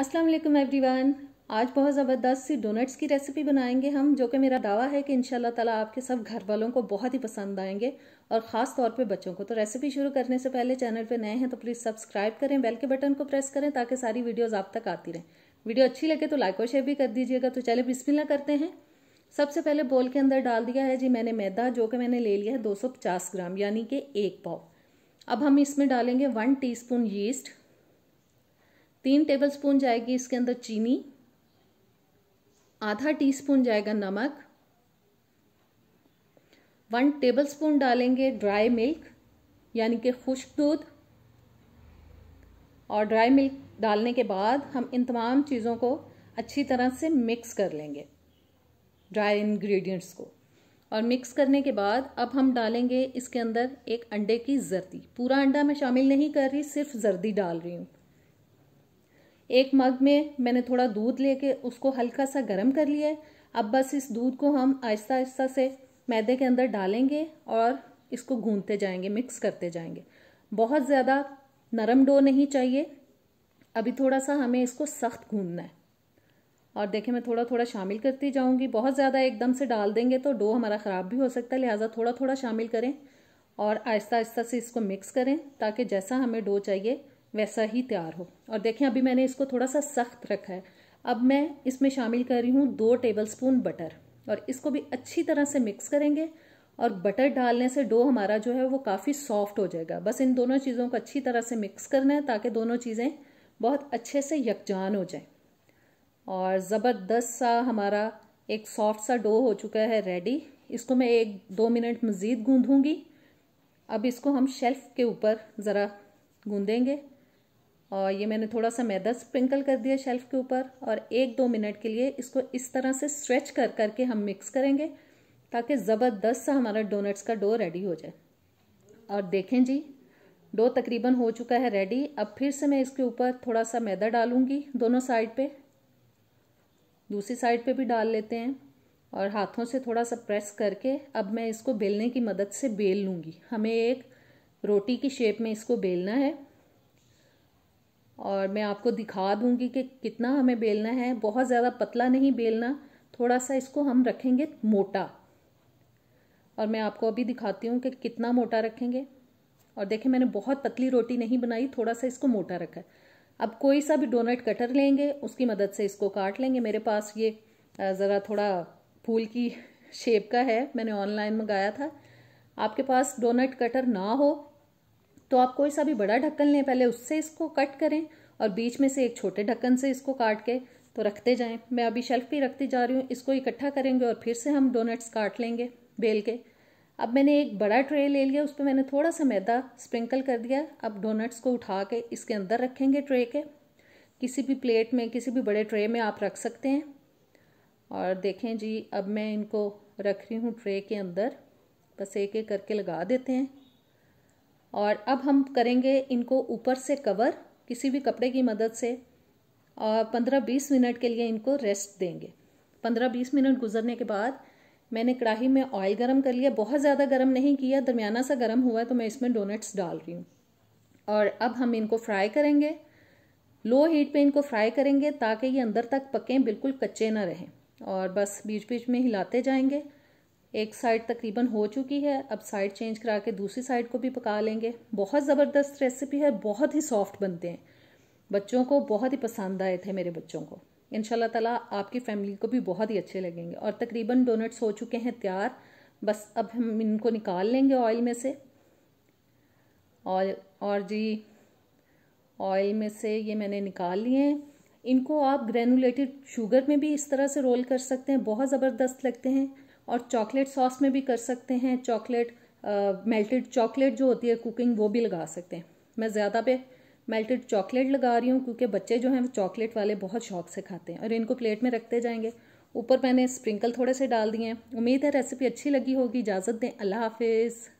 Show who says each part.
Speaker 1: अस्सलाम वालेकुम एवरीवन आज बहुत ज़बरदस्त सी डोनट्स की रेसिपी बनाएंगे हम जो कि मेरा दावा है कि इन ताला आपके सब घर वालों को बहुत ही पसंद आएंगे और ख़ास तौर पे बच्चों को तो रेसिपी शुरू करने से पहले चैनल पे नए हैं तो प्लीज़ सब्सक्राइब करें बेल के बटन को प्रेस करें ताकि सारी वीडियोज़ आप तक आती रहें वीडियो अच्छी लगे तो लाइक और शेयर भी कर दीजिएगा तो चले बिस्मिल्ला करते हैं सबसे पहले बोल के अंदर डाल दिया है जी मैंने मैदा जो कि मैंने ले लिया है पचास ग्राम यानी कि एक पाव अब हम इसमें डालेंगे वन स्पून यीस्ट तीन टेबलस्पून जाएगी इसके अंदर चीनी आधा टीस्पून जाएगा नमक वन टेबलस्पून डालेंगे ड्राई मिल्क यानी कि खुश्क दूध और ड्राई मिल्क डालने के बाद हम इन तमाम चीज़ों को अच्छी तरह से मिक्स कर लेंगे ड्राई इंग्रेडिएंट्स को और मिक्स करने के बाद अब हम डालेंगे इसके अंदर एक अंडे की जर्दी पूरा अंडा मैं शामिल नहीं कर रही सिर्फ जर्दी डाल रही हूँ एक मग में मैंने थोड़ा दूध लेके उसको हल्का सा गर्म कर लिया है अब बस इस दूध को हम आहिस्ता आहिस्ता से मैदे के अंदर डालेंगे और इसको गूंदते जाएंगे मिक्स करते जाएंगे बहुत ज़्यादा नरम डो नहीं चाहिए अभी थोड़ा सा हमें इसको सख्त गूंदना है और देखें मैं थोड़ा थोड़ा शामिल करती जाऊंगी बहुत ज़्यादा एकदम से डाल देंगे तो डो हमारा ख़राब भी हो सकता है लिहाजा थोड़ा थोड़ा शामिल करें और आहिस्ता आहिस्ता से इसको मिक्स करें ताकि जैसा हमें डो चाहिए वैसा ही तैयार हो और देखें अभी मैंने इसको थोड़ा सा सख्त रखा है अब मैं इसमें शामिल कर रही हूँ दो टेबलस्पून बटर और इसको भी अच्छी तरह से मिक्स करेंगे और बटर डालने से डो हमारा जो है वो काफ़ी सॉफ्ट हो जाएगा बस इन दोनों चीज़ों को अच्छी तरह से मिक्स करना है ताकि दोनों चीज़ें बहुत अच्छे से यकजान हो जाएं और ज़बरदस्त सा हमारा एक सॉफ्ट सा डो हो चुका है रेडी इसको मैं एक दो मिनट मज़ीद गूँधूँगी अब इसको हम शेल्फ़ के ऊपर ज़रा गूँधेंगे और ये मैंने थोड़ा सा मैदा स्प्रिंकल कर दिया शेल्फ़ के ऊपर और एक दो मिनट के लिए इसको इस तरह से स्ट्रेच कर करके हम मिक्स करेंगे ताकि ज़बरदस्त सा हमारा डोनट्स का डो रेडी हो जाए और देखें जी डो तकरीबन हो चुका है रेडी अब फिर से मैं इसके ऊपर थोड़ा सा मैदा डालूंगी दोनों साइड पे दूसरी साइड पे भी डाल लेते हैं और हाथों से थोड़ा सा प्रेस करके अब मैं इसको बेलने की मदद से बेल लूँगी हमें एक रोटी की शेप में इसको बेलना है और मैं आपको दिखा दूंगी कि कितना हमें बेलना है बहुत ज़्यादा पतला नहीं बेलना थोड़ा सा इसको हम रखेंगे मोटा और मैं आपको अभी दिखाती हूँ कि कितना मोटा रखेंगे और देखें मैंने बहुत पतली रोटी नहीं बनाई थोड़ा सा इसको मोटा रखा है अब कोई सा भी डोनट कटर लेंगे उसकी मदद से इसको काट लेंगे मेरे पास ये ज़रा थोड़ा फूल की शेप का है मैंने ऑनलाइन मंगाया था आपके पास डोनट कटर ना हो तो आप कोई सा भी बड़ा ढक्कन लें पहले उससे इसको कट करें और बीच में से एक छोटे ढक्कन से इसको काट के तो रखते जाएं मैं अभी शेल्फ पे रखती जा रही हूँ इसको इकट्ठा करेंगे और फिर से हम डोनट्स काट लेंगे बेल के अब मैंने एक बड़ा ट्रे ले लिया उस पर मैंने थोड़ा सा मैदा स्प्रिंकल कर दिया अब डोनट्स को उठा के इसके अंदर रखेंगे ट्रे के किसी भी प्लेट में किसी भी बड़े ट्रे में आप रख सकते हैं और देखें जी अब मैं इनको रख रही हूँ ट्रे के अंदर बस एक एक करके लगा देते हैं और अब हम करेंगे इनको ऊपर से कवर किसी भी कपड़े की मदद से और पंद्रह बीस मिनट के लिए इनको रेस्ट देंगे पंद्रह बीस मिनट गुजरने के बाद मैंने कढ़ाई में ऑयल गरम कर लिया बहुत ज़्यादा गरम नहीं किया दरमियाना सा गरम हुआ है तो मैं इसमें डोनट्स डाल रही हूँ और अब हम इनको फ्राई करेंगे लो हीट पे इनको फ्राई करेंगे ताकि ये अंदर तक पकें बिल्कुल कच्चे ना रहें और बस बीच बीच में हिलाते जाएंगे एक साइड तकरीबन हो चुकी है अब साइड चेंज करा के दूसरी साइड को भी पका लेंगे बहुत ज़बरदस्त रेसिपी है बहुत ही सॉफ्ट बनते हैं बच्चों को बहुत ही पसंद आए थे मेरे बच्चों को इन ताला आपकी फैमिली को भी बहुत ही अच्छे लगेंगे और तकरीबन डोनट्स हो चुके हैं तैयार बस अब हम इनको निकाल लेंगे ऑयल में से और और जी ऑयल में से ये मैंने निकाल लिए हैं इनको आप ग्रेनुलेटेड शुगर में भी इस तरह से रोल कर सकते हैं बहुत ज़बरदस्त लगते हैं और चॉकलेट सॉस में भी कर सकते हैं चॉकलेट मेल्टेड चॉकलेट जो होती है कुकिंग वो भी लगा सकते हैं मैं ज़्यादा पे मेल्टेड चॉकलेट लगा रही हूँ क्योंकि बच्चे जो हैं वो चॉकलेट वाले बहुत शौक से खाते हैं और इनको प्लेट में रखते जाएंगे ऊपर मैंने स्प्रिंकल थोड़े से डाल दिए हैं उम्मीद है रेसिपी अच्छी लगी होगी इजाज़त दें अल्लाह हाफिज़